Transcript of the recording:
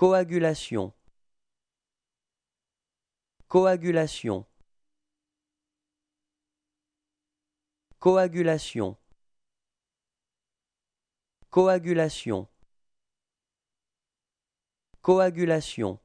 Coagulation Coagulation Coagulation Coagulation Coagulation